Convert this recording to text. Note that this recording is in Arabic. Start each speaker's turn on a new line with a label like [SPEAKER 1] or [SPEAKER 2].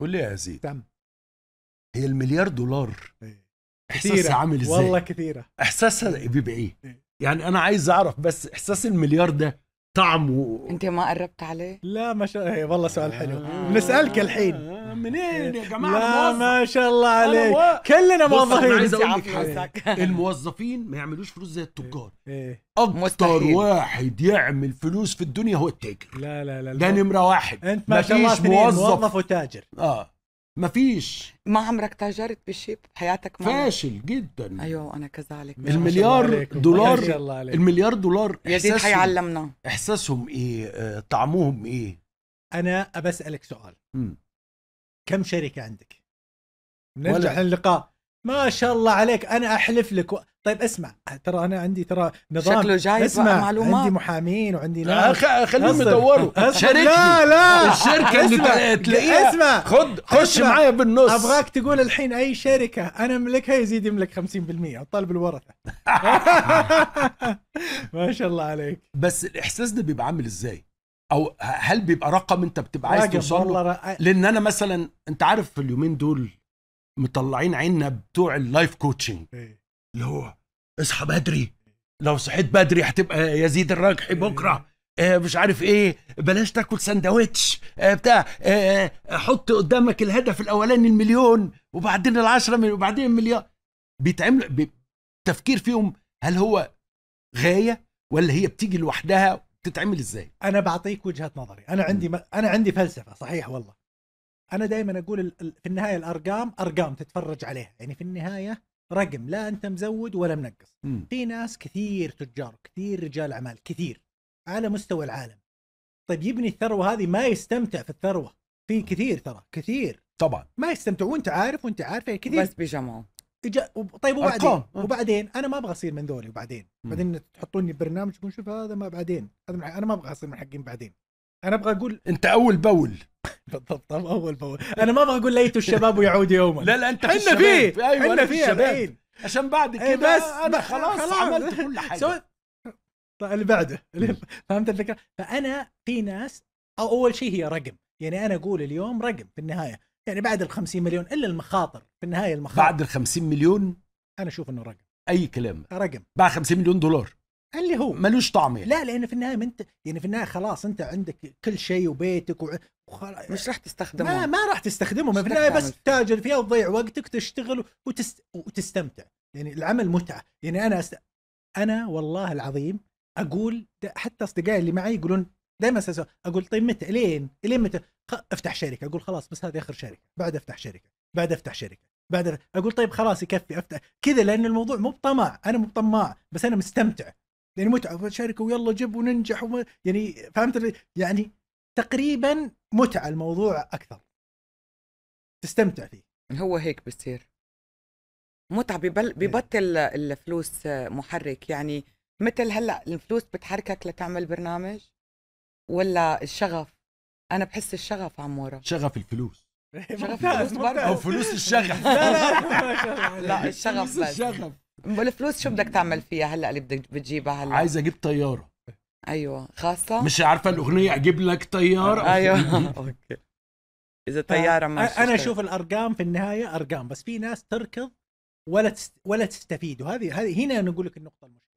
[SPEAKER 1] قول لي يا يزيد تم نعم. هي المليار دولار إيه. احساسها عامل ازاي والله كثيره احساسها إيه. بيبقى إيه؟, ايه يعني انا عايز اعرف بس احساس المليار ده
[SPEAKER 2] طعمه انت ما قربت عليه لا ما شاء والله سؤال حلو آه. بنسالك الحين
[SPEAKER 1] منين يا إيه. جماعه لا ما شاء الله عليك كلنا موظفين عايز اقول لك الموظفين ما يعملوش فلوس زي التجار ايه, إيه. اكتر واحد يعمل فلوس في الدنيا هو التاجر لا لا لا ده نمره واحد انت ما شاء الله موظف وتاجر اه ما فيش ما عمرك تاجرت بشيء بحياتك ما فاشل جدا ايوه
[SPEAKER 2] انا كذلك المليار دولار المليار
[SPEAKER 1] دولار يا زيد حيعلمنا احساسهم ايه آه، طعمهم ايه
[SPEAKER 2] انا بسالك سؤال م. كم شركه عندك؟ نرجع للقاء ما شاء الله عليك انا احلف لك و... طيب اسمع ترى انا عندي ترى نظام شكله جاي اسمع معلومات عندي محامين وعندي ناس خليهم يدوروا شركة لا لا الشركه اللي تلاقيها اسمع خد خش معايا بالنص ابغاك تقول الحين اي شركه انا املكها يزيد يملك 50% وطالب الورثه ما شاء الله عليك
[SPEAKER 1] بس الاحساس ده بيبقى عامل ازاي؟ او هل بيبقى رقم انت بتبقى عايز توصل له لان انا مثلا انت عارف في اليومين دول مطلعين عنا بتوع اللايف كوتشنج اللي هو اصحى بدري لو صحيت بدري هتبقى يزيد الراجح إيه. بكره آه، مش عارف ايه بلاش تاكل سندوتش آه، بتاع آه، حط قدامك الهدف الاولاني المليون وبعدين العشرة مليون وبعدين المليار بيتعمل بي...
[SPEAKER 2] تفكير فيهم هل هو غايه ولا هي بتيجي لوحدها تتعمل ازاي انا بعطيك وجهه نظري انا عندي م. انا عندي فلسفه صحيح والله انا دائما اقول في النهايه الارقام ارقام تتفرج عليها يعني في النهايه رقم لا انت مزود ولا منقص م. في ناس كثير تجار كثير رجال اعمال كثير على مستوى العالم طيب يبني الثروه هذه ما يستمتع في الثروه في كثير ترى كثير طبعا ما يستمتع وانت عارف وانت عارف كثير بس بيجمعوا إجا... طيب وبعدين آه. وبعدين انا ما ابغى اصير من ذولي وبعدين بعدين تحطوني ببرنامج تقول شوف هذا ما بعدين هذا انا ما ابغى اصير من حقين بعدين انا ابغى اقول انت اول بول بالضبط اول بول انا ما ابغى اقول ليت الشباب ويعود يوما لا لا انت في فيه أيوة، احنا في الشباب
[SPEAKER 1] عشان بعد إيه، كده بس انا خلاص, خلاص عملت كل حاجه
[SPEAKER 2] طيب اللي بعده فهمت الفكره فانا في ناس أو اول شيء هي رقم يعني انا اقول اليوم رقم في النهايه يعني بعد ال 50 مليون الا المخاطر في النهايه المخاطر بعد ال 50 مليون انا اشوف انه رقم
[SPEAKER 1] اي كلام رقم بعد 50 مليون دولار اللي هو ملوش طعم يعني. لا
[SPEAKER 2] لان في النهايه ما انت يعني في النهايه خلاص انت عندك كل شيء وبيتك وخلاص مش راح تستخدمه ما ما راح تستخدمه ما في النهايه بس تتاجر فيها وتضيع وقتك تشتغل وتست... وتستمتع يعني العمل متعه يعني انا أست... انا والله العظيم اقول حتى اصدقائي اللي معي يقولون دائما اقول طيب متى لين؟ لين متى؟ افتح شركه اقول خلاص بس هذه اخر شركه بعد افتح شركه بعد افتح شركه بعد اقول طيب خلاص يكفي افتح كذا لان الموضوع مو بطمع انا مو بطماع بس انا مستمتع يعني متعه شركه ويلا جب وننجح وم... يعني فهمت يعني تقريبا متعه الموضوع اكثر تستمتع فيه هو هيك بصير متعه ببل... إيه. ببطل
[SPEAKER 1] الفلوس محرك يعني مثل هلا الفلوس بتحركك لتعمل برنامج ولا الشغف انا بحس الشغف عموره شغف الفلوس شغف الفلوس برضه او فلوس الشغف لا لا الشغف بس الشغف والفلوس شو بدك تعمل فيها هلا اللي بدك بتجيبها هلا عايز اجيب طياره ايوه خاصه مش عارفه الاغنيه اجيب لك طياره ايوه اوكي اذا طياره ما انا طيب؟ اشوف
[SPEAKER 2] الارقام في النهايه ارقام بس في ناس تركض ولا ولا تستفيد وهذه هذه هنا نقول لك النقطه المشكله